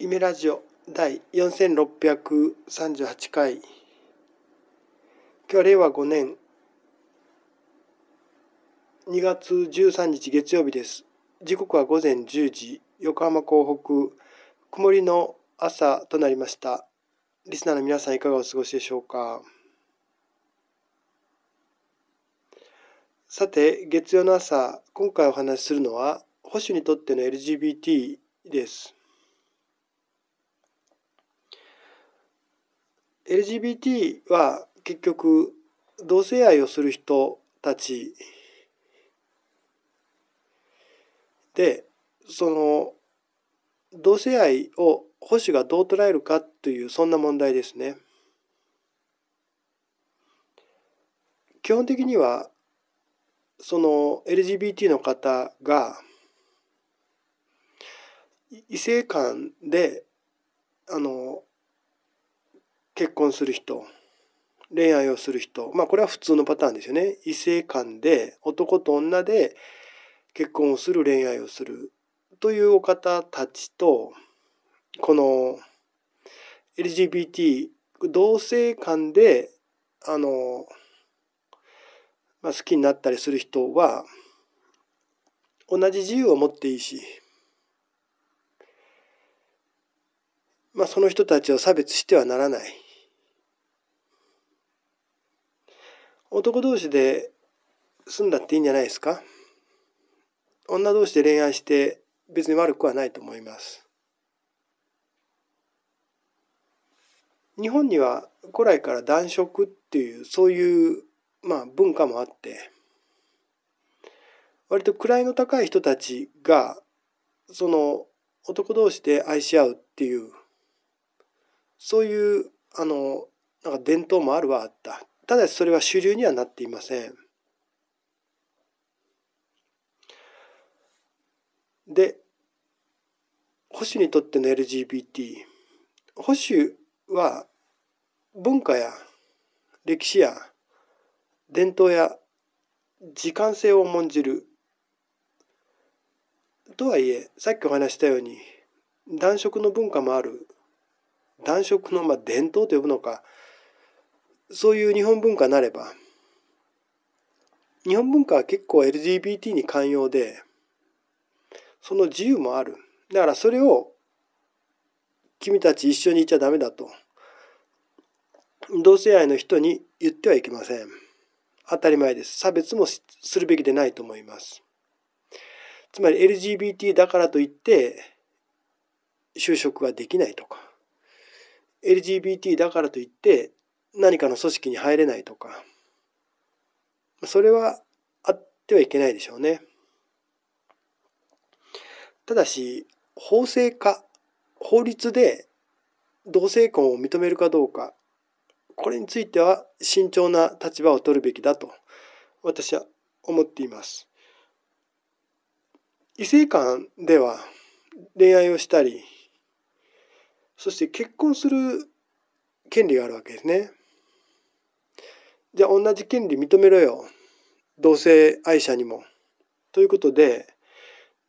イメラジオ第4638回今日は令和5年2月13日月曜日です時刻は午前10時横浜港北曇りの朝となりましたリスナーの皆さんいかがお過ごしでしょうかさて月曜の朝今回お話しするのは保守にとっての LGBT です LGBT は結局同性愛をする人たちでその同性愛を保守がどう捉えるかというそんな問題ですね。基本的にはその LGBT の方が異性間であの結婚する人恋愛をする人まあこれは普通のパターンですよね異性間で男と女で結婚をする恋愛をするというお方たちとこの LGBT 同性間であの、まあ、好きになったりする人は同じ自由を持っていいし、まあ、その人たちを差別してはならない。男同士で住んだっていいんじゃないですか女同士で恋愛して別に悪くはないと思います日本には古来から男色っていうそういうまあ文化もあって割と位の高い人たちがその男同士で愛し合うっていうそういうあのなんか伝統もあるはあったただしそれは主流にはなっていません。で、保守にとっての LGBT。保守は文化や歴史や伝統や時間性を重んじる。とはいえ、さっきお話したように、男色の文化もある。男色の、まあ、伝統と呼ぶのか、そういう日本文化になれば日本文化は結構 LGBT に寛容でその自由もあるだからそれを君たち一緒にいちゃダメだと同性愛の人に言ってはいけません当たり前です差別もするべきでないと思いますつまり LGBT だからといって就職ができないとか LGBT だからといって何かの組織に入れないとか、それはあってはいけないでしょうね。ただし、法制化、法律で同性婚を認めるかどうか、これについては慎重な立場を取るべきだと私は思っています。異性間では恋愛をしたり、そして結婚する権利があるわけですね。じゃあ同じ権利認めろよ同性愛者にも。ということで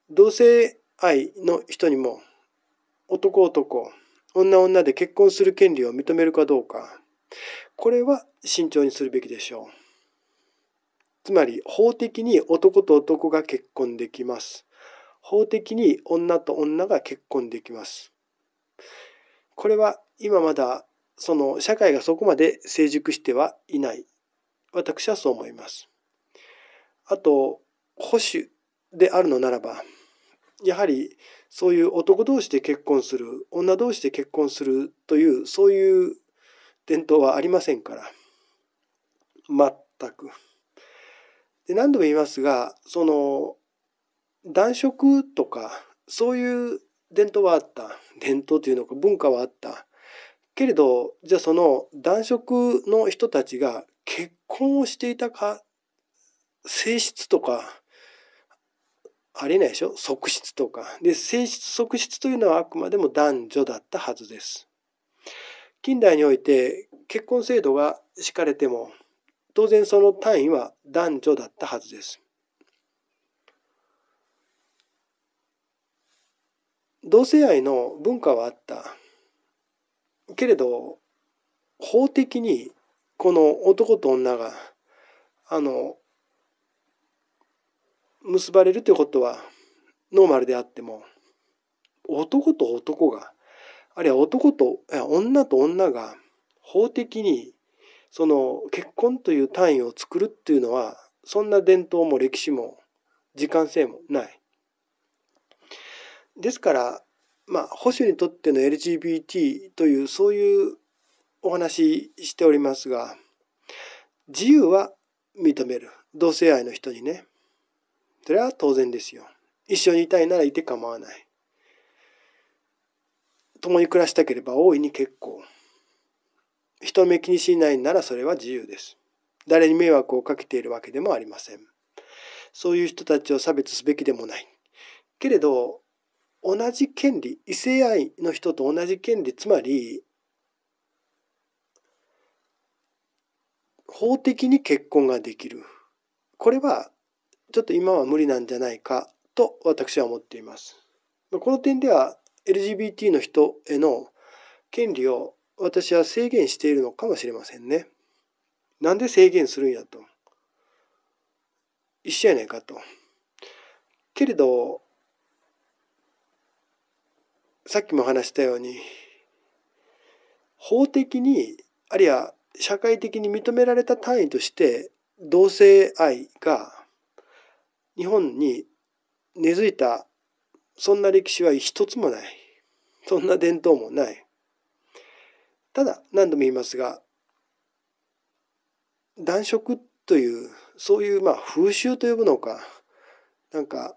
同性愛の人にも男男女女で結婚する権利を認めるかどうかこれは慎重にするべきでしょう。つまり法的に男と男が結婚できます。法的に女と女が結婚できます。これは今まだその社会がそこまで成熟してはいない。私はそう思います。あと、保守であるのならば、やはりそういう男同士で結婚する、女同士で結婚するという、そういう伝統はありませんから。全く。で何度も言いますが、その、男色とか、そういう伝統はあった。伝統というのか文化はあった。けれどじゃあその男色の人たちが結婚をしていたか性質とかありえないでしょ側室とか。で性質側室というのはあくまでも男女だったはずです。近代において結婚制度が敷かれても当然その単位は男女だったはずです。同性愛の文化はあったけれど法的にこの男と女があの結ばれるということはノーマルであっても男と男があるいは男と女と女が法的にその結婚という単位を作るっていうのはそんな伝統も歴史も時間性もない。ですからまあ、保守にとっての LGBT というそういうお話しておりますが自由は認める同性愛の人にねそれは当然ですよ一緒にいたいならいて構わない共に暮らしたければ大いに結構人目気にしないならそれは自由です誰に迷惑をかけているわけでもありませんそういう人たちを差別すべきでもないけれど同じ権利異性愛の人と同じ権利つまり法的に結婚ができるこれはちょっと今は無理なんじゃないかと私は思っています。この点では LGBT の人への権利を私は制限しているのかもしれませんね。なんで制限するんやと。一緒やないかと。けれどさっきも話したように法的にあるいは社会的に認められた単位として同性愛が日本に根付いたそんな歴史は一つもないそんな伝統もないただ何度も言いますが男色というそういうまあ風習と呼ぶのかなんか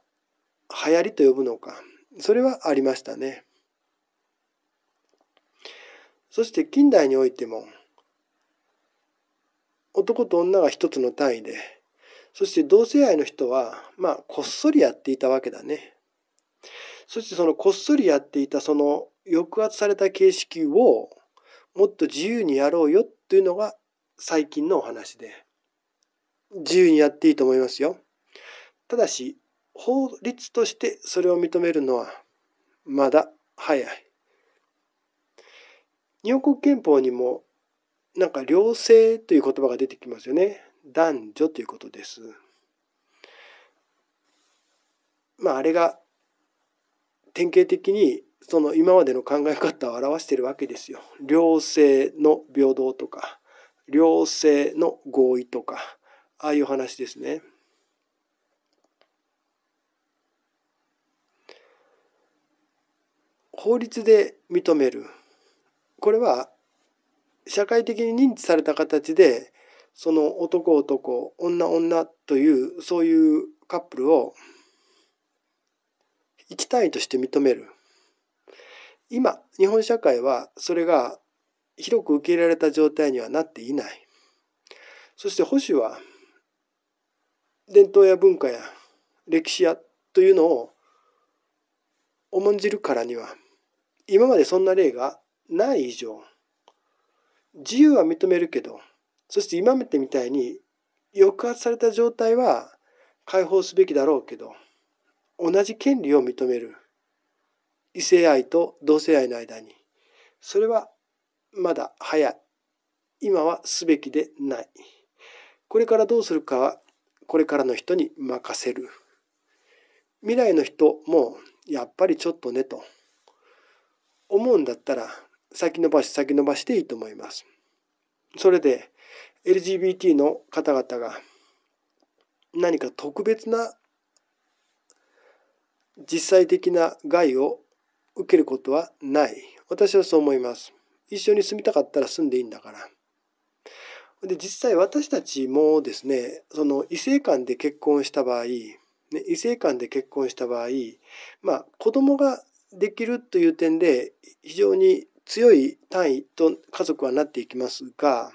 流行りと呼ぶのかそれはありましたね。そして近代においても男と女が一つの単位でそして同性愛の人はまあこっそりやっていたわけだね。そしてそのこっそりやっていたその抑圧された形式をもっと自由にやろうよというのが最近のお話で自由にやっていいと思いますよ。ただし法律としてそれを認めるのはまだ早い。日本国憲法にもなんか両性という言葉が出てきますよね。男女ということです。まああれが典型的にその今までの考え方を表しているわけですよ。両性の平等とか両性の合意とかああいう話ですね。法律で認めるこれは社会的に認知された形でその男男女女というそういうカップルを一単位として認める今日本社会はそれが広く受け入れられた状態にはなっていないそして保守は伝統や文化や歴史やというのを重んじるからには今までそんな例がない以上自由は認めるけどそして今見てみたいに抑圧された状態は解放すべきだろうけど同じ権利を認める異性愛と同性愛の間にそれはまだ早い今はすべきでないこれからどうするかはこれからの人に任せる未来の人もやっぱりちょっとねと思うんだったら先延ばし先延ばしていいと思います。それで LGBT の方々が何か特別な実際的な害を受けることはない。私はそう思います。一緒に住みたかったら住んでいいんだから。で実際私たちもですねその異性間で結婚した場合、ね、異性間で結婚した場合、まあ、子供ができるという点で非常に強い単位と家族はなっていきますが、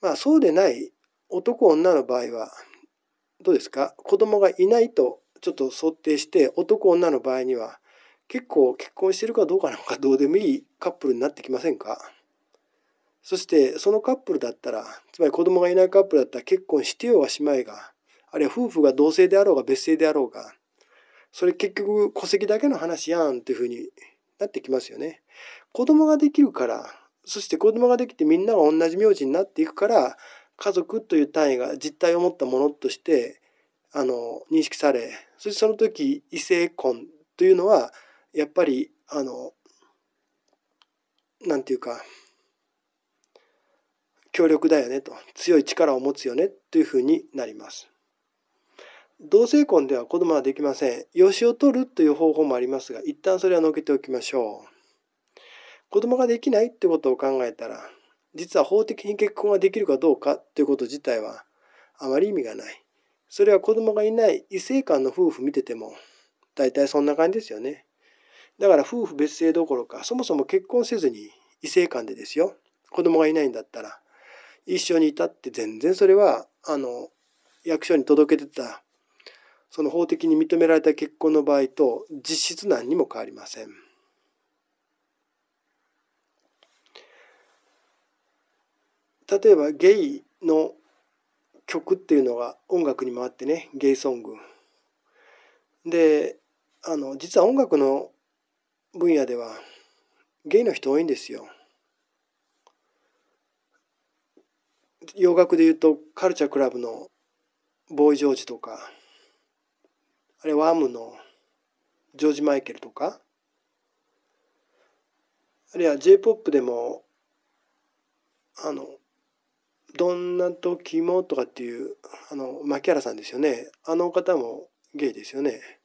まあそうでない男女の場合は、どうですか子供がいないとちょっと想定して、男女の場合には、結構結婚してるかどうかなんかどうでもいいカップルになってきませんかそしてそのカップルだったら、つまり子供がいないカップルだったら結婚してようがしまいが、あるいは夫婦が同性であろうが別姓であろうが、それ結局戸籍だけの話やんというふうになってきますよね。子供ができるから、そして子供ができてみんなが同じ名字になっていくから、家族という単位が実体を持ったものとして、あの、認識され、そしてその時、異性婚というのは、やっぱり、あの、なんていうか、強力だよねと、強い力を持つよねというふうになります。同性婚では子供はできません。養子を取るという方法もありますが、一旦それはのけておきましょう。子供ができないってことを考えたら、実は法的に結婚ができるかどうかということ自体はあまり意味がない。それは子供がいない異性間の夫婦見てても、大体そんな感じですよね。だから夫婦別姓どころか、そもそも結婚せずに異性間でですよ。子供がいないんだったら、一緒にいたって全然それは、あの、役所に届けてたその法的に認められた結婚の場合と実質何にも変わりません。例えばゲイの曲っていうのが音楽にもあってねゲイソング。であの実は音楽の分野ではゲイの人多いんですよ。洋楽で言うとカルチャークラブのボーイ・ジョージとかあれワームのジョージ・マイケルとかあるいは J-POP でもあの「どんな時も」とかっていうあの牧原さんですよねあの方もゲイですよね。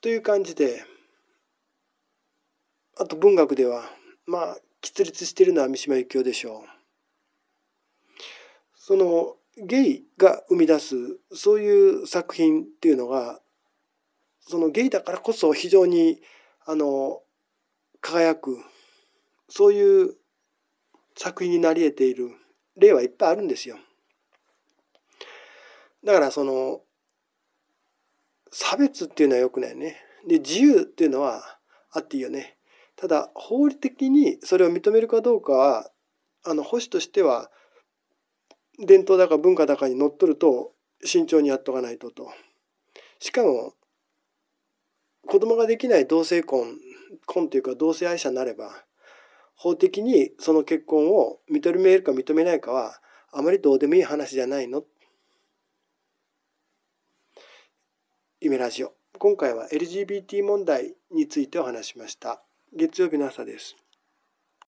という感じであと文学ではまあ喫立してるのは三島由紀夫でしょう。そのゲイが生み出すそういう作品っていうのがそのゲイだからこそ非常にあの輝くそういう作品になり得ている例はいっぱいあるんですよ。だからその差別っていうのは良くないね。で自由っていうのはあっていいよね。ただ法理的にそれを認めるかどうかはあの保守としては伝統だか文化だかにのっとると慎重にやっとかないとと。しかも子供ができない同性婚婚というか同性愛者になれば法的にその結婚を認めるか認めないかはあまりどうでもいい話じゃないの。イメラジオ今回は LGBT 問題についてお話しました。月曜日の朝です。